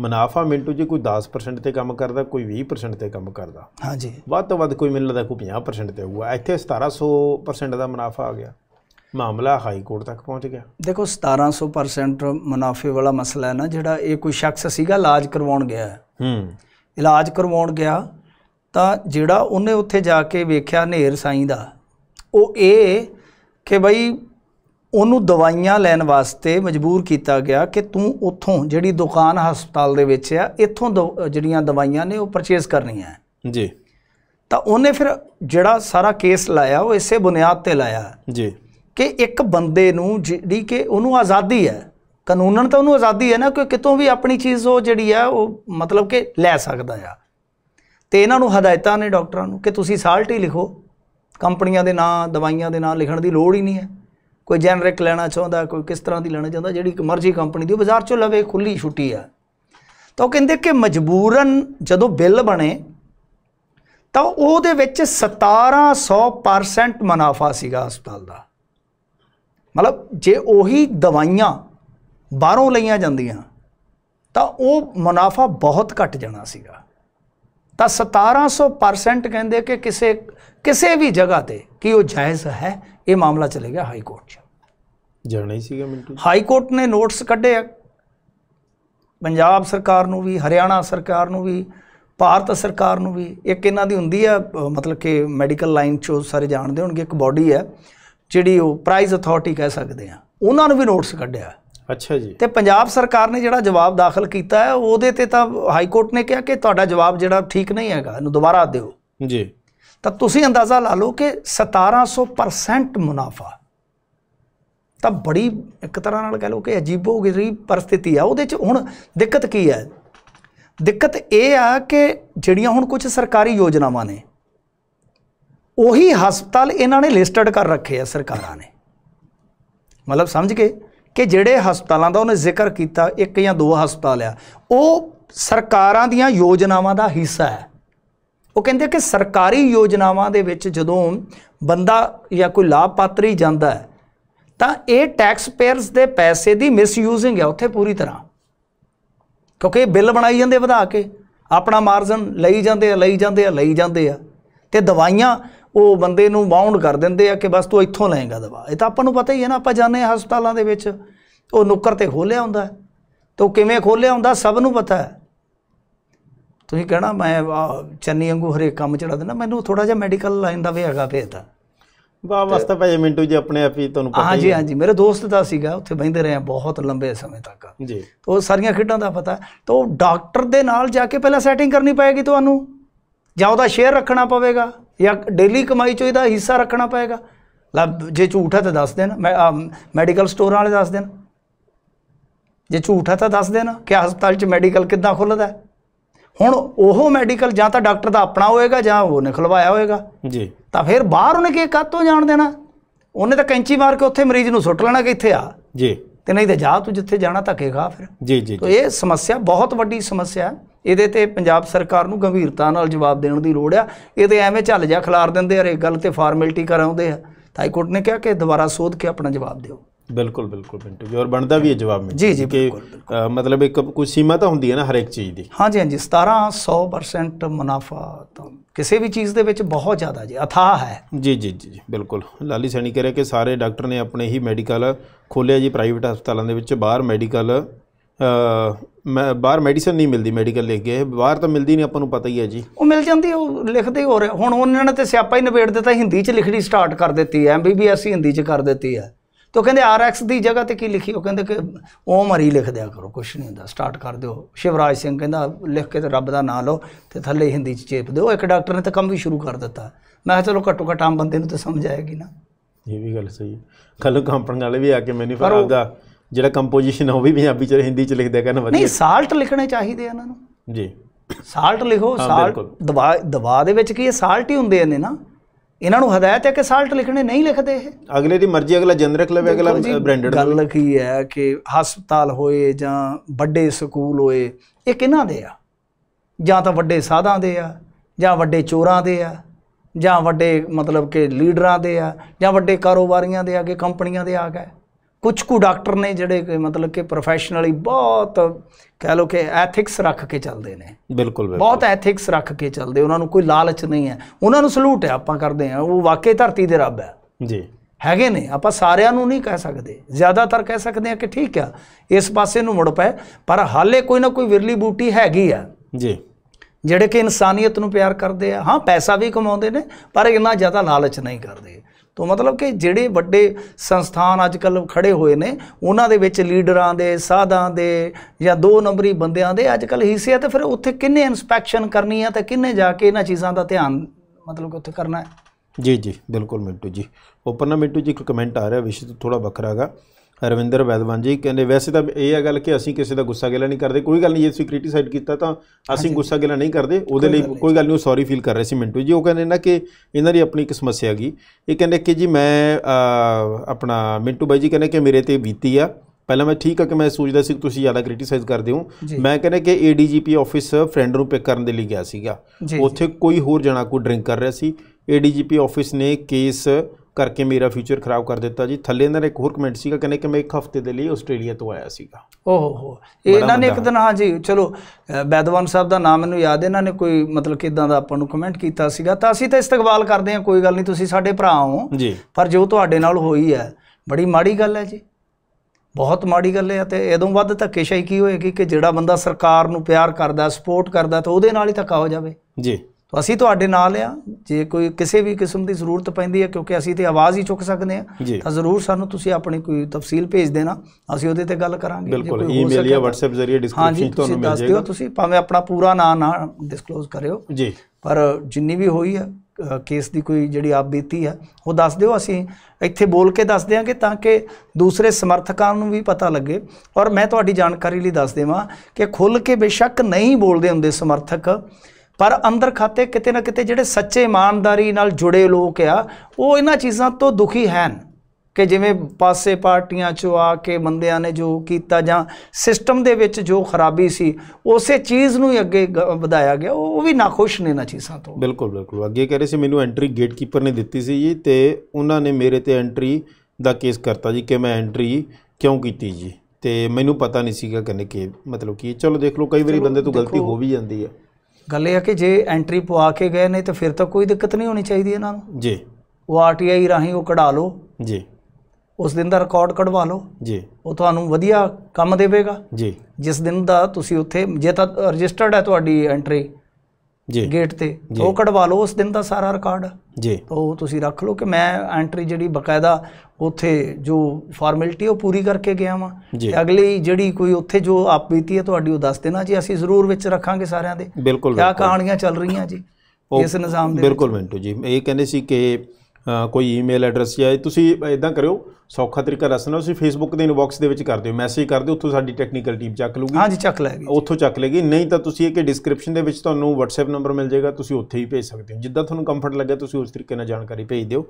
ਮੁਨਾਫਾ ਮਿੰਟੂ ਜੀ ਕੋਈ 10% ਤੇ ਕੰਮ ਕਰਦਾ ਕੋਈ 20% ਤੇ ਕੰਮ ਕਰਦਾ ਹਾਂਜੀ ਵੱਧ ਤੋਂ ਵੱਧ ਕੋਈ ਮਿਲ ਲਦਾ ਕੋਈ 50% ਤੇ ਹੋਊਗਾ ਇੱਥੇ 1700% ਦਾ ਮੁਨਾਫਾ ਆ ਗਿਆ ਮਾਮਲਾ ਹਾਈ ਕੋਰਟ ਤੱਕ ਪਹੁੰਚ ਗਿਆ ਦੇਖੋ 1700% ਮੁਨਾਫੇ ਵਾਲਾ ਮਸਲਾ ਹੈ ਨਾ ਜਿਹੜਾ ਇਹ ਕੋਈ ਸ਼ਖਸ ਸੀਗਾ ਇਲਾਜ ਕਰਵਾਉਣ ਗਿਆ ਹੂੰ ਇਲਾਜ ਕਰਵਾਉਣ ਗਿਆ ਤਾਂ ਜਿਹੜਾ ਉਹਨੇ ਉੱਥੇ ਜਾ ਕੇ ਵੇਖਿਆ ਨੇਰ ਸਾਈਂ ਦਾ ਉਹ ਇਹ ਕਿ ਭਾਈ ਉਹਨੂੰ ਦਵਾਈਆਂ ਲੈਣ ਵਾਸਤੇ ਮਜਬੂਰ ਕੀਤਾ ਗਿਆ ਕਿ ਤੂੰ ਉੱਥੋਂ ਜਿਹੜੀ ਦੁਕਾਨ ਹਸਪਤਾਲ ਦੇ ਵਿੱਚ ਆ ਇੱਥੋਂ ਜਿਹੜੀਆਂ ਦਵਾਈਆਂ ਨੇ ਉਹ ਪਰਚੇਸ ਕਰਨੀਆਂ ਜੀ ਤਾਂ ਉਹਨੇ ਫਿਰ ਜਿਹੜਾ ਸਾਰਾ ਕੇਸ ਲਾਇਆ ਉਹ ਇਸੇ ਬੁਨਿਆਦ ਤੇ ਲਾਇਆ ਜੀ ਕਿ ਇੱਕ ਬੰਦੇ ਨੂੰ ਜਿਹੜੀ ਕਿ ਉਹਨੂੰ ਆਜ਼ਾਦੀ ਹੈ ਕਾਨੂੰਨਨ ਤਾਂ ਉਹਨੂੰ ਆਜ਼ਾਦੀ ਹੈ ਨਾ ਕਿ ਕਿਤੋਂ ਵੀ ਆਪਣੀ ਚੀਜ਼ ਉਹ ਜਿਹੜੀ ਆ ਉਹ ਮਤਲਬ ਕਿ ਲੈ ਸਕਦਾ ਆ ਤੇ ਇਹਨਾਂ ਨੂੰ ਹਦਾਇਤਾਂ ਨੇ ਡਾਕਟਰਾਂ ਨੂੰ ਕਿ ਤੁਸੀਂ ਸਾਲਟ ਹੀ ਲਿਖੋ ਕੰਪਨੀਆਂ ਦੇ ਨਾਂ ਦਵਾਈਆਂ ਦੇ ਨਾਂ ਲਿਖਣ ਦੀ ਲੋੜ ਹੀ ਨਹੀਂ ਹੈ ਕੋਈ ਜੈਨਰਿਕ ਲੈਣਾ ਚਾਹੁੰਦਾ ਕੋਈ ਕਿਸ ਤਰ੍ਹਾਂ ਦੀ ਲੈਣਾ ਚਾਹੁੰਦਾ ਜਿਹੜੀ ਮਰਜ਼ੀ ਕੰਪਨੀ ਦੀ ਬਾਜ਼ਾਰ ਚੋਂ ਲਵੇ ਖੁੱਲੀ ਛੁੱਟੀ ਆ ਤਾਂ ਉਹ ਕਹਿੰਦੇ ਕਿ ਮਜਬੂਰਨ ਜਦੋਂ ਬਿੱਲ ਬਣੇ ਤਾਂ ਉਹਦੇ ਵਿੱਚ 1700% ਮੁਨਾਫਾ ਸੀਗਾ ਹਸਪਤਾਲ ਦਾ ਮਤਲਬ ਜੇ ਉਹੀ ਦਵਾਈਆਂ ਬਾਹਰੋਂ ਲਈਆਂ ਜਾਂਦੀਆਂ ਤਾਂ ਉਹ ਮੁਨਾਫਾ ਬਹੁਤ ਘਟ ਜਾਣਾ ਸੀਗਾ ਤਾਂ 1700% ਕਹਿੰਦੇ ਕਿ ਕਿਸੇ ਕਿਸੇ ਵੀ ਜਗ੍ਹਾ ਤੇ ਕਿ ਉਹ ਜਾਇਜ਼ ਹੈ ਇਹ ਮਾਮਲਾ ਚਲੇ ਗਿਆ ਹਾਈ ਕੋਰਟ 'ਚ ਜਾਣਾ ਹੀ ਸੀਗਾ ਮਿੰਟੂ ਹਾਈ ਕੋਰਟ ਨੇ ਨੋਟਿਸ ਕੱਢੇ ਪੰਜਾਬ ਸਰਕਾਰ ਨੂੰ ਵੀ ਹਰਿਆਣਾ ਸਰਕਾਰ ਨੂੰ ਵੀ ਭਾਰਤ ਸਰਕਾਰ ਨੂੰ ਵੀ ਇੱਕ ਇਹਨਾਂ ਦੀ ਹੁੰਦੀ ਆ ਮਤਲਬ ਕਿ ਮੈਡੀਕਲ ਲਾਈਨ 'ਚ ਸਾਰੇ ਜਾਣਦੇ ਹੋਣਗੇ ਇੱਕ ਬਾਡੀ ਹੈ ਜਿਹੜੀ ਉਹ ਪ੍ਰਾਈਜ਼ ਅਥਾਰਟੀ ਕਹਿ ਸਕਦੇ ਆ ਉਹਨਾਂ ਨੂੰ ਵੀ ਨੋਟਿਸ ਕੱਢਿਆ ਅੱਛਾ ਜੀ ਤੇ ਪੰਜਾਬ ਸਰਕਾਰ ਨੇ ਜਿਹੜਾ ਜਵਾਬ ਦਾਖਲ ਕੀਤਾ ਹੈ ਉਹਦੇ ਤੇ ਤਾਂ ਹਾਈ ਕੋਰਟ ਨੇ ਕਿਹਾ ਕਿ ਤੁਹਾਡਾ ਜਵਾਬ ਜਿਹੜਾ ਠੀਕ ਨਹੀਂ ਹੈਗਾ ਇਹਨੂੰ ਦੁਬਾਰਾ ਦਿਓ ਜੀ ਤਾਂ ਤੁਸੀਂ ਅੰਦਾਜ਼ਾ ਲਾ ਲਓ ਕਿ 1700% ਮੁਨਾਫਾ ਤਾਂ ਬੜੀ ਇੱਕ ਤਰ੍ਹਾਂ ਨਾਲ ਕਹ ਲਓ ਕਿ ਅਜੀਬੋ ਗਰੀ ਪਰਿਸਥਿਤੀ ਆ ਉਹਦੇ ਚ ਹੁਣ ਦਿੱਕਤ ਕੀ ਹੈ ਦਿੱਕਤ ਇਹ ਆ ਕਿ ਜਿਹੜੀਆਂ ਹੁਣ ਕੁਝ ਸਰਕਾਰੀ ਯੋਜਨਾਵਾਂ ਨੇ ਉਹੀ ਹਸਪਤਾਲ ਇਹਨਾਂ ਨੇ ਲਿਸਟਡ ਕਰ ਰੱਖੇ ਆ ਸਰਕਾਰਾਂ ਨੇ ਮਤਲਬ ਸਮਝ ਕੇ ਕਿ ਜਿਹੜੇ ਹਸਪਤਾਲਾਂ ਦਾ ਉਹਨੇ ਜ਼ਿਕਰ ਕੀਤਾ ਇੱਕ ਜਾਂ ਦੋ ਹਸਪਤਾਲ ਆ ਉਹ ਸਰਕਾਰਾਂ ਦੀਆਂ ਯੋਜਨਾਵਾਂ ਦਾ ਹਿੱਸਾ ਹੈ ਉਹ ਕਹਿੰਦੇ ਕਿ ਸਰਕਾਰੀ ਯੋਜਨਾਵਾਂ ਦੇ ਵਿੱਚ ਜਦੋਂ ਬੰਦਾ ਜਾਂ ਕੋਈ ਲਾਭਪਾਤਰੀ ਜਾਂਦਾ ਹੈ ਤਾਂ ਇਹ ਟੈਕਸ ਪੇਅਰਸ ਦੇ ਪੈਸੇ ਦੀ ਮਿਸਯੂਜ਼ਿੰਗ ਹੈ ਉੱਥੇ ਪੂਰੀ ਤਰ੍ਹਾਂ ਕਿਉਂਕਿ ਬਿੱਲ ਬਣਾਈ ਜਾਂਦੇ ਵਧਾ ਕੇ ਆਪਣਾ ਮਾਰਜਨ ਲਈ ਜਾਂਦੇ ਆ ਲਈ ਜਾਂਦੇ ਆ ਲਈ ਜਾਂਦੇ ਆ ਤੇ ਦਵਾਈਆਂ ਉਹ ਬੰਦੇ ਨੂੰ ਬਾਉਂਡ ਕਰ ਦਿੰਦੇ ਆ ਕਿ ਬਸ ਤੂੰ ਇੱਥੋਂ ਲਏਗਾ ਦਵਾ ਇਹ ਤਾਂ ਆਪਾਂ ਨੂੰ ਪਤਾ ਹੀ ਹੈ ਨਾ ਆਪਾਂ ਜਾਣੇ ਹਸਪਤਾਲਾਂ ਦੇ ਵਿੱਚ ਉਹ ਨੁੱਕਰ ਤੇ ਖੋਲਿਆ ਹੁੰਦਾ ਤੋ ਕਿਵੇਂ ਖੋਲਿਆ ਹੁੰਦਾ ਸਭ ਨੂੰ ਪਤਾ ਹੈ ਤੁਸੀਂ ਕਹਿਣਾ ਮੈਂ ਚੰਨੀ ਵਾਂਗੂ ਹਰੇਕ ਕੰਮ ਚੜਾ ਦਿੰਦਾ ਮੈਨੂੰ ਥੋੜਾ ਜਿਹਾ ਮੈਡੀਕਲ ਲਾਈਨ ਦਾ ਵੀ ਹੈਗਾ ਤਾਂ ਵਾਹ ਵਸਤਾ ਭਾਈ ਮਿੰਟੂ ਜੀ ਆਪਣੇ ਆਪ ਹੀ ਤੁਹਾਨੂੰ ਪਤਾ ਹਾਂਜੀ ਹਾਂਜੀ ਮੇਰੇ ਦੋਸਤ ਦਾ ਸੀਗਾ ਉੱਥੇ ਬੈਂਦੇ ਰਹੇ ਬਹੁਤ ਲੰਬੇ ਸਮੇਂ ਤੱਕ ਜੀ ਉਹ ਸਾਰੀਆਂ ਖੇਡਾਂ ਦਾ ਪਤਾ ਤਾਂ ਉਹ ਡਾਕਟਰ ਦੇ ਨਾਲ ਜਾ ਕੇ ਪਹਿਲਾਂ ਸੈਟਿੰਗ ਕਰਨੀ ਪਏਗੀ ਤੁਹਾਨੂੰ ਜਾਂ ਉਹਦਾ ਸ਼ੇਅਰ ਰੱਖਣਾ ਪਵੇਗਾ ਜਾਂ ਡੇਲੀ ਕਮਾਈ ਚੋਂ ਇਹਦਾ ਹਿੱਸਾ ਰੱਖਣਾ ਪਵੇਗਾ ਜੇ ਝੂਠ ਹੈ ਤਾਂ ਦੱਸ ਦੇਣ ਮੈਡੀਕਲ ਸਟੋਰਾਂ ਵਾਲੇ ਦੱਸ ਦੇਣ ਜੇ ਝੂਠ ਹੈ ਤਾਂ ਦੱਸ ਦੇਣ ਕਿ ਹਸਪਤਾਲ 'ਚ ਮੈਡੀਕਲ ਕਿੱਦਾਂ ਖੁੱਲਦਾ ਹੁਣ ਉਹ ਮੈਡੀਕਲ ਜਾਂ ਤਾਂ ਡਾਕਟਰ ਦਾ ਆਪਣਾ ਹੋਏਗਾ ਜਾਂ ਉਹਨੇ ਖਲਵਾਇਆ ਹੋਏਗਾ ਜੀ ਤਾਂ ਫਿਰ ਬਾਹਰ ਉਹਨੇ ਕੀ ਕਾਤੋਂ ਜਾਣ ਦੇਣਾ ਉਹਨੇ ਤਾਂ ਕੈਂਚੀ ਮਾਰ ਕੇ ਉੱਥੇ ਮਰੀਜ਼ ਨੂੰ ਸੁੱਟ ਲੈਣਾ ਕਿ ਇੱਥੇ ਆ ਜੀ ਤੇ ਨਹੀਂ ਤੇ ਜਾ ਤੂੰ ਜਿੱਥੇ ਜਾਣਾ ਧੱਕੇ ਖਾ ਫਿਰ ਜੀ ਜੀ ਇਹ ਸਮੱਸਿਆ ਬਹੁਤ ਵੱਡੀ ਸਮੱਸਿਆ ਹੈ ਇਹਦੇ ਤੇ ਪੰਜਾਬ ਸਰਕਾਰ ਨੂੰ ਗੰਭੀਰਤਾ ਨਾਲ ਜਵਾਬ ਦੇਣ ਦੀ ਲੋੜ ਆ ਇਹ ਤੇ ਐਵੇਂ ਚੱਲ ਜਾ ਖਿਲਾਰ ਦਿੰਦੇ ਹਰੇ ਗੱਲ ਤੇ ਫਾਰਮੈਲਿਟੀ ਕਰਾਉਂਦੇ ਆ ਹਾਈ ਕੋਰਟ ਨੇ ਕਿਹਾ ਕਿ ਦੁਬਾਰਾ ਸੋਧ ਕੇ ਆਪਣਾ ਜਵਾਬ ਦਿਓ ਬਿਲਕੁਲ ਬਿਲਕੁਲ ਬਿੰਟੂ ਜੀ ਔਰ ਬਣਦਾ ਵੀ ਇਹ ਜਵਾਬ ਮਿਲ ਜੀ ਜੀ ਬਿਲਕੁਲ ਮਤਲਬ ਇੱਕ ਕੋਈ ਸੀਮਾ ਤਾਂ ਹੁੰਦੀ ਹੈ ਨਾ ਹਰ ਇੱਕ ਚੀਜ਼ ਦੀ ਹਾਂਜੀ ਹਾਂਜੀ 1700% ਮੁਨਾਫਾ ਤਾਂ ਕਿਸੇ ਵੀ ਚੀਜ਼ ਦੇ ਵਿੱਚ ਬਹੁਤ ਜ਼ਿਆਦਾ ਜੀ ਅਥਾ ਹੈ ਜੀ ਜੀ ਜੀ ਬਿਲਕੁਲ ਲਾਲੀ ਸੈਣੀ ਕਹ ਰਿਹਾ ਕਿ ਸਾਰੇ ਡਾਕਟਰ ਨੇ ਆਪਣੇ ਹੀ ਮੈਡੀਕਲ ਖੋਲਿਆ ਜੀ ਪ੍ਰਾਈਵੇਟ ਹਸਪਤਾਲਾਂ ਦੇ ਵਿੱਚ ਬਾਹਰ ਮੈਡੀਕਲ ਮੈਂ ਬਾਹਰ ਮੈਡੀਸਨ ਨਹੀਂ ਮਿਲਦੀ ਮੈਡੀਕਲ ਲਿਖ ਕੇ ਬਾਹਰ ਤਾਂ ਮਿਲਦੀ ਨਹੀਂ ਆਪਾਂ ਨੂੰ ਪਤਾ ਹੀ ਹੈ ਜੀ ਉਹ ਮਿਲ ਜਾਂਦੀ ਉਹ ਲਿਖਦੇ ਹੋਰ ਹੁਣ ਉਹਨਾਂ ਨੇ ਤੇ ਸਿਆਪਾ ਹੀ ਨਵੇੜ ਦਿੱਤਾ ਹਿੰਦੀ ਚ ਲਿਖਣੀ ਸਟਾਰਟ ਕਰ ਦਿੱਤੀ ਐ ਐਮਬੀਬੀਐਸ ਹਿੰਦੀ ਚ ਕਰ ਦਿੱਤੀ ਐ ਤੋ ਕਹਿੰਦੇ ਆਰਐਕਸ ਦੀ ਜਗ੍ਹਾ ਤੇ ਕੀ ਲਿਖੀ ਉਹ ਕਹਿੰਦੇ ਕਿ ਓਮ ਹਰੀ ਲਿਖ ਦਿਆ ਕਰੋ ਕੁਝ ਨਹੀਂ ਹੁੰਦਾ ਸਟਾਰਟ ਕਰ ਦਿਓ ਸ਼ਿਵਰਾਜ ਸਿੰਘ ਕਹਿੰਦਾ ਲਿਖ ਕੇ ਤੇ ਰੱਬ ਦਾ ਨਾਮ ਲਓ ਤੇ ਥੱਲੇ ਹਿੰਦੀ ਚ ਚੇਪ ਦਿਓ ਇੱਕ ਡਾਕਟਰ ਨੇ ਤਾਂ ਕੰਮ ਵੀ ਸ਼ੁਰੂ ਕਰ ਦਿੱਤਾ ਮੈਂ ਚਲੋ ਘੱਟੋ ਘੱਟ ਆਮ ਬੰਦੇ ਨੂੰ ਤਾਂ ਸਮਝ ਆਏਗੀ ਨਾ ਇਹ ਵੀ ਗੱਲ ਸਹੀ ਕੱਲ ਕੰਪਨੀ ਵਾਲੇ ਵੀ ਆ ਕੇ ਮੈਨੂੰ ਪਰ ਆਪਦਾ ਜਿਹੜਾ ਕੰਪੋਜੀਸ਼ਨ ਉਹ ਵੀ ਪੰਜਾਬੀ ਚ ਹਿੰਦੀ ਚ ਲਿਖਦੇ ਆ ਕਰਨ ਵਧੀਆ ਨਹੀਂ ਸਾਲਟ ਲਿਖਣੇ ਚਾਹੀਦੇ ਇਹਨਾਂ ਨੂੰ ਜੀ ਸਾਲਟ ਲਿਖੋ ਸਾਲਟ ਦਵਾ ਦਵਾ ਦੇ ਵਿੱਚ ਕੀ ਇਹ ਸਾਲਟ ਹੀ ਹੁੰਦੇ ਨੇ ਨਾ ਇਹਨਾਂ ਨੂੰ ਹਦਾਇਤ ਹੈ ਕਿ ਸਾਲਟ ਲਿਖਣੇ ਨਹੀਂ ਲਿਖਦੇ ਇਹ ਅਗਲੇ ਦੀ ਮਰਜ਼ੀ ਅਗਲਾ ਜਨਰਿਕ ਲਵੇ ਅਗਲਾ ਬ੍ਰਾਂਡਡ ਗੱਲ ਕੀ ਹੈ ਕਿ ਹਸਪਤਾਲ ਹੋਏ ਜਾਂ ਵੱਡੇ ਸਕੂਲ ਹੋਏ ਇਹ ਕਿਹਨਾਂ ਦੇ ਆ ਜਾਂ ਤਾਂ ਵੱਡੇ ਸਾਧਾਂ ਦੇ ਆ ਜਾਂ ਵੱਡੇ ਚੋਰਾਂ ਦੇ ਆ ਜਾਂ ਵੱਡੇ ਮਤਲਬ ਕਿ ਲੀਡਰਾਂ ਦੇ ਆ ਜਾਂ ਵੱਡੇ ਕਾਰੋਬਾਰੀਆਂ ਦੇ ਆ ਕੇ ਕੰਪਨੀਆਂ ਦੇ ਆ ਗਏ ਕੁਝ ਕੁ ਡਾਕਟਰ ਨੇ ਜਿਹੜੇ ਕਿ ਮਤਲਬ ਕਿ ਪ੍ਰੋਫੈਸ਼ਨਲੀ ਬਹੁਤ ਕਹਿ ਲੋ ਕਿ ਐਥਿਕਸ ਰੱਖ ਕੇ ਚੱਲਦੇ ਨੇ ਬਿਲਕੁਲ ਬਹੁਤ ਐਥਿਕਸ ਰੱਖ ਕੇ ਚੱਲਦੇ ਉਹਨਾਂ ਨੂੰ ਕੋਈ ਲਾਲਚ ਨਹੀਂ ਹੈ ਉਹਨਾਂ ਨੂੰ ਸਲੂਟ ਹੈ ਆਪਾਂ ਕਰਦੇ ਆ ਉਹ ਵਾਕਈ ਧਰਤੀ ਦੇ ਰੱਬ ਹੈ ਜੀ ਹੈਗੇ ਨੇ ਆਪਾਂ ਸਾਰਿਆਂ ਨੂੰ ਨਹੀਂ ਕਹਿ ਸਕਦੇ ਜ਼ਿਆਦਾਤਰ ਕਹਿ ਸਕਦੇ ਆ ਕਿ ਠੀਕ ਆ ਇਸ ਪਾਸੇ ਨੂੰ ਮੁੜ ਪਏ ਪਰ ਹਾਲੇ ਕੋਈ ਨਾ ਕੋਈ ਵਿਰਲੀ ਬੂਟੀ ਹੈਗੀ ਆ ਜੀ ਜਿਹੜੇ ਕਿ ਇਨਸਾਨੀਅਤ ਨੂੰ ਪਿਆਰ ਕਰਦੇ ਆ ਹਾਂ ਪੈਸਾ ਵੀ ਕਮਾਉਂਦੇ ਨੇ ਪਰ ਇੰਨਾ ਜ਼ਿਆਦਾ ਲਾਲਚ ਨਹੀਂ ਕਰਦੇ ਤੋਂ ਮਤਲਬ ਕਿ ਜਿਹੜੇ ਵੱਡੇ ਸੰਸਥਾਨ ਅੱਜ ਕੱਲ ਖੜੇ ਹੋਏ ਨੇ ਉਹਨਾਂ ਦੇ ਵਿੱਚ ਲੀਡਰਾਂ ਦੇ ਸਾਧਾਂ ਦੇ ਜਾਂ ਦੋ ਨੰਬਰੀ ਬੰਦਿਆਂ ਦੇ ਅੱਜ ਕੱਲ ਹਿੱਸੇ ਆ ਤੇ ਫਿਰ ਉੱਥੇ ਕਿੰਨੇ ਇਨਸਪੈਕਸ਼ਨ ਕਰਨੀ ਆ ਤੇ ਕਿੰਨੇ ਜਾ ਕੇ ਇਹਨਾਂ ਚੀਜ਼ਾਂ ਦਾ ਧਿਆਨ ਮਤਲਬ ਕਿ ਉੱਥੇ ਕਰਨਾ ਹੈ ਜੀ ਜੀ ਬਿਲਕੁਲ ਮਿੰਟੂ ਜੀ ਓਪਨ ਨਾ ਮਿੰਟੂ ਜੀ ਇੱਕ ਕਮੈਂਟ ਆ ਰਿਹਾ ਵਿਸ਼ੇ ਤੋਂ ਥੋੜਾ ਵੱਖਰਾ ਹੈਗਾ ਰਵਿੰਦਰ ਜੀ ਕਹਿੰਦੇ ਵੈਸੇ ਤਾਂ ਇਹ ਆ ਗੱਲ ਕਿ ਅਸੀਂ ਕਿਸੇ ਦਾ ਗੁੱਸਾ ਗਿਲਾ ਨਹੀਂ ਕਰਦੇ ਕੋਈ ਗੱਲ ਨਹੀਂ ਜੇ ਤੁਸੀਂ ਕ੍ਰਿਟਿਸਾਈਜ਼ ਕੀਤਾ ਤਾਂ ਅਸੀਂ ਗੁੱਸਾ ਗਿਲਾ ਨਹੀਂ ਕਰਦੇ ਉਹਦੇ ਲਈ ਕੋਈ ਗੱਲ ਨਹੀਂ ਉਹ ਸੌਰੀ ਫੀਲ ਕਰ ਰਹੇ ਸੀ ਮਿੰਟੂ ਜੀ ਉਹ ਕਹਿੰਦੇ ਨਾ ਕਿ ਇਹਨਾਂ ਦੀ ਆਪਣੀ ਇੱਕ ਸਮੱਸਿਆ ਗਈ ਇਹ ਕਹਿੰਦੇ ਕਿ ਜੀ ਮੈਂ ਆਪਣਾ ਮਿੰਟੂ ਬਾਈ ਜੀ ਕਹਿੰਦੇ ਕਿ ਮੇਰੇ ਤੇ ਬੀਤੀ ਆ ਪਹਿਲਾਂ ਮੈਂ ਠੀਕ ਆ ਕਿ ਮੈਂ ਸੋਚਦਾ ਸੀ ਕਿ ਤੁਸੀਂ ਜ਼ਿਆਦਾ ਕ੍ਰਿਟਿਸਾਈਜ਼ ਕਰਦੇ ਹੋ ਮੈਂ ਕਹਿੰਦੇ ਕਿ ਏਡੀਜੀਪੀ ਆਫਿਸ ਫਰੈਂਡ ਨੂੰ ਪਿਕ ਕਰਨ ਦੇ ਲਈ ਗਿਆ ਸੀਗਾ ਉੱਥੇ ਕੋਈ ਹੋਰ ਜਣਾ ਕੋ ਡਰਿੰਕ ਕਰ ਰਿਹਾ ਸੀ ਏਡੀਜੀਪੀ ਆਫਿਸ ਨੇ ਕੇਸ ਕਰਕੇ ਮੇਰਾ ਫਿਊਚਰ ਖਰਾਬ ਕਰ ਦਿੱਤਾ ਜੀ ਥੱਲੇ ਇਹਨਾਂ ਨੇ ਇੱਕ ਹੋਰ ਕਮੈਂਟ ਸੀਗਾ ਕਹਿੰਦੇ ਕਿ ਮੈਂ ਇੱਕ ਹਫਤੇ ਦੇ ਲਈ ਆਸਟ੍ਰੇਲੀਆ ਤੋਂ ਆਇਆ ਸੀਗਾ ਓਹੋ ਹੋ ਇਹਨਾਂ ਨੇ ਇੱਕ ਦਿਨ ਹਾਂ ਜੀ ਚਲੋ ਬੈਦਵਾਨ ਸਾਹਿਬ ਦਾ ਨਾਮ ਮੈਨੂੰ ਯਾਦ ਹੈ ਇਹਨਾਂ ਨੇ ਕੋਈ ਮਤਲਬ ਕਿ ਇਦਾਂ ਦਾ ਆਪਾਂ ਨੂੰ ਕਮੈਂਟ ਕੀਤਾ ਸੀਗਾ ਤਾਂ ਅਸੀਂ ਤਾਂ ਇਸਤਕਬਾਲ ਕਰਦੇ ਹਾਂ ਕੋਈ ਗੱਲ ਨਹੀਂ ਤੁਸੀਂ ਸਾਡੇ ਭਰਾ ਹੋ ਪਰ ਜੋ ਤੁਹਾਡੇ ਨਾਲ ਹੋਈ ਹੈ ਬੜੀ ਮਾੜੀ ਗੱਲ ਹੈ ਜੀ ਬਹੁਤ ਮਾੜੀ ਗੱਲ ਹੈ ਤੇ ਇਦੋਂ ਵੱਧ ਧੱਕੇਸ਼ਾਹੀ ਕੀ ਹੋਏਗੀ ਕਿ ਜਿਹੜਾ ਬੰਦਾ ਸਰਕਾਰ ਨੂੰ ਪਿਆਰ ਕਰਦਾ ਸਪੋਰਟ ਕਰਦਾ ਤਾਂ ਉਹਦੇ ਨਾਲ ਹੀ ਧੱਕਾ ਹੋ ਜਾਵੇ ਜੀ ਅਸੀਂ ਤੁਹਾਡੇ ਨਾਲ ਆ ਜੇ ਕੋਈ ਕਿਸੇ ਵੀ ਕਿਸਮ ਦੀ ਜ਼ਰੂਰਤ ਪੈਂਦੀ ਹੈ ਕਿਉਂਕਿ ਅਸੀਂ ਤੇ ਆਵਾਜ਼ ਹੀ ਚੁੱਕ ਸਕਦੇ ਆ ਤਾਂ ਜ਼ਰੂਰ ਸਾਨੂੰ ਤੁਸੀਂ ਆਪਣੀ ਕੋਈ ਤਫਸੀਲ ਭੇਜ ਦੇਣਾ ਅਸੀਂ ਉਹਦੇ ਤੇ ਗੱਲ ਕਰਾਂਗੇ ਬਿਲਕੁਲ ਈਮੇਲ ਜਾਂ WhatsApp ਜ਼ਰੀਏ ਡਿਸਕ੍ਰਿਪਸ਼ਨ ਤੁਹਾਨੂੰ ਮਿਲ ਜਾਏਗਾ ਤੁਸੀਂ ਦੱਸ ਦਿਓ ਤੁਸੀਂ ਭਾਵੇਂ ਆਪਣਾ ਪੂਰਾ ਨਾਂ ਨਾ ਡਿਸਕਲੋਜ਼ ਕਰਿਓ ਜੀ ਪਰ ਜਿੰਨੀ ਵੀ ਹੋਈ ਹੈ ਕੇਸ ਦੀ ਕੋਈ ਜਿਹੜੀ ਆਪ ਬੀਤੀ ਹੈ ਉਹ ਦੱਸ ਦਿਓ ਅਸੀਂ ਇੱਥੇ ਬੋਲ ਕੇ ਦੱਸ ਦਿਆਂਗੇ ਤਾਂ ਕਿ ਦੂਸਰੇ ਸਮਰਥਕਾਂ ਨੂੰ ਵੀ ਪਤਾ ਲੱਗੇ ਔਰ ਮੈਂ ਤੁਹਾਡੀ ਜਾਣਕਾਰੀ ਲਈ ਦੱਸ ਦੇਵਾਂ ਕਿ ਖੁੱਲ ਕੇ ਬੇਸ਼ੱਕ ਨਹੀਂ ਬੋਲਦੇ ਹੁੰਦੇ ਸਮਰਥਕ ਪਰ ਅੰਦਰ ਖਾਤੇ ਕਿਤੇ ਨਾ ਕਿਤੇ ਜਿਹੜੇ ਸੱਚੇ ਇਮਾਨਦਾਰੀ ਨਾਲ ਜੁੜੇ ਲੋਕ ਆ ਉਹ ਇਹਨਾਂ ਚੀਜ਼ਾਂ ਤੋਂ ਦੁਖੀ ਹਨ ਕਿ ਜਿਵੇਂ ਪਾਸੇ ਪਾਰਟੀਆਂ ਚੋਂ ਆ ਕੇ ਬੰਦਿਆਂ ਨੇ ਜੋ ਕੀਤਾ ਜਾਂ ਸਿਸਟਮ ਦੇ ਵਿੱਚ ਜੋ ਖਰਾਬੀ ਸੀ ਉਸੇ ਚੀਜ਼ ਨੂੰ ਹੀ ਅੱਗੇ ਵਧਾਇਆ ਗਿਆ ਉਹ ਵੀ ਨਾਖੁਸ਼ ਨੇ ਨਾ ਚੀਜ਼ਾਂ ਤੋਂ ਬਿਲਕੁਲ ਬਿਲਕੁਲ ਅੱਗੇ ਕਹਿ ਰਹੇ ਸੀ ਮੈਨੂੰ ਐਂਟਰੀ ਗੇਟਕੀਪਰ ਨੇ ਦਿੱਤੀ ਸੀ ਜੀ ਤੇ ਉਹਨਾਂ ਨੇ ਮੇਰੇ ਤੇ ਐਂਟਰੀ ਦਾ ਕੇਸ ਕਰਤਾ ਜੀ ਕਿ ਮੈਂ ਐਂਟਰੀ ਕਿਉਂ ਕੀਤੀ ਜੀ ਤੇ ਮੈਨੂੰ ਪਤਾ ਨਹੀਂ ਸੀਗਾ ਕਹਿੰਦੇ ਕਿ ਮਤਲਬ ਕਿ ਚਲੋ ਦੇਖ ਲਓ ਕਈ ਵਾਰੀ ਬੰਦੇ ਤੋਂ ਗਲਤੀ ਹੋ ਵੀ ਜਾਂਦੀ ਹੈ ਗੱਲ ਇਹ ਆ ਕਿ ਜੇ ਐਂਟਰੀ ਪਵਾ ਕੇ ਗਏ ਨੇ ਤਾਂ ਫਿਰ ਤਾਂ ਕੋਈ ਦਿੱਕਤ ਨਹੀਂ ਹੋਣੀ ਚਾਹੀਦੀ ਇਹਨਾਂ ਨੂੰ ਜੀ ਉਹ ਆਰਟੀਆਈ ਰਾਹੀਂ ਉਹ ਕਢਾ ਲਓ ਜੀ ਉਸ ਦਿਨ ਦਾ ਰਿਕਾਰਡ ਕਢਵਾ ਲਓ ਜੀ ਉਹ ਤੁਹਾਨੂੰ ਵਧੀਆ ਕੰਮ ਦੇਵੇਗਾ ਜੀ ਜਿਸ ਦਿਨ ਦਾ ਤੁਸੀਂ ਉੱਥੇ ਜੇ ਤਾਂ ਰਜਿਸਟਰਡ ਹੈ ਤੁਹਾਡੀ ਐਂਟਰੀ ਜੀ ਗੇਟ ਤੇ ਉਹ ਕਢਵਾ ਲਓ ਉਸ ਦਿਨ ਦਾ ਸਾਰਾ ਰਿਕਾਰਡ ਜੀ ਉਹ ਤੁਸੀਂ ਰੱਖ ਲਓ ਕਿ ਮੈਂ ਐਂਟਰੀ ਜਿਹੜੀ ਬਕਾਇਦਾ ਉੱਥੇ ਜੋ ਫਾਰਮੈਲਿਟੀ ਉਹ ਪੂਰੀ ਕਰਕੇ ਗਿਆ ਵਾਂ ਤੇ ਅਗਲੀ ਜਿਹੜੀ ਕੋਈ ਉੱਥੇ ਜੋ ਆਪ ਬੀਤੀ ਹੈ ਤੁਹਾਡੀ ਉਹ ਦੱਸ ਦੇਣਾ ਜੀ ਅਸੀਂ ਜ਼ਰੂਰ ਵਿੱਚ ਰੱਖਾਂਗੇ ਸਾਰਿਆਂ ਦੇ ਬਿਲਕੁਲ ਕੀ ਕਹਾਣੀਆਂ ਚੱਲ ਰਹੀਆਂ ਜੀ ਇਸ ਨਿਜ਼ਾਮ ਦੇ ਬਿਲਕੁਲ ਮਿੰਟੂ ਜੀ ਇਹ ਕਹਿੰਦੇ ਸੀ ਕਿ ਕੋਈ ਈਮੇਲ ਐਡਰੈਸ ਜਾਂ ਤੁਸੀਂ ਇਦਾਂ ਕਰਿਓ ਸੌਖਾ ਤਰੀਕਾ ਰਸਨਾ ਤੁਸੀਂ ਫੇਸਬੁੱਕ ਦੇ ਇਨਬਾਕਸ ਦੇ ਵਿੱਚ ਕਰ ਦਿਓ ਮੈਸੇਜ ਕਰ ਦਿਓ ਉੱਥੋਂ ਸਾਡੀ ਟੈਕਨੀਕਲ ਟੀਮ ਚੱਕ ਲੂਗੀ ਹਾਂਜੀ ਚੱਕ ਲੈਗੀ ਉੱਥੋਂ ਚੱਕ ਲੇਗੀ ਨਹੀਂ ਤਾਂ ਤੁਸੀਂ ਇੱਕ ਡਿਸਕ੍ਰਿਪਸ਼ਨ ਦੇ ਵਿੱਚ ਤੁਹਾਨੂੰ WhatsApp ਨੰਬਰ ਮਿਲ ਜਾਏਗਾ ਤੁਸੀਂ ਉੱਥੇ ਹੀ ਭੇਜ ਸਕਦੇ ਹੋ ਜਿੱਦਾਂ ਤੁਹਾਨੂੰ ਕੰਫਰਟ ਲੱਗੇ ਤੁਸੀਂ ਉਸ ਤਰੀਕੇ ਨਾਲ ਜਾਣਕਾਰੀ ਭੇਜ ਦਿਓ